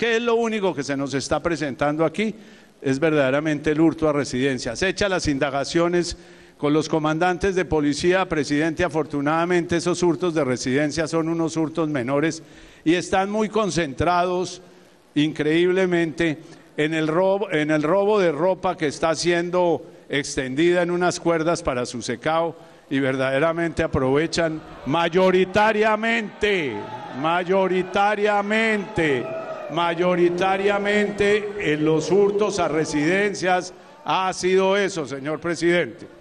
¿Qué es lo único que se nos está presentando aquí? Es verdaderamente el hurto a residencias. Hecha las indagaciones con los comandantes de policía, presidente, afortunadamente esos hurtos de residencias son unos hurtos menores y están muy concentrados, increíblemente, en el robo, en el robo de ropa que está siendo extendida en unas cuerdas para su secado y verdaderamente aprovechan mayoritariamente, mayoritariamente mayoritariamente en los hurtos a residencias ha sido eso, señor presidente.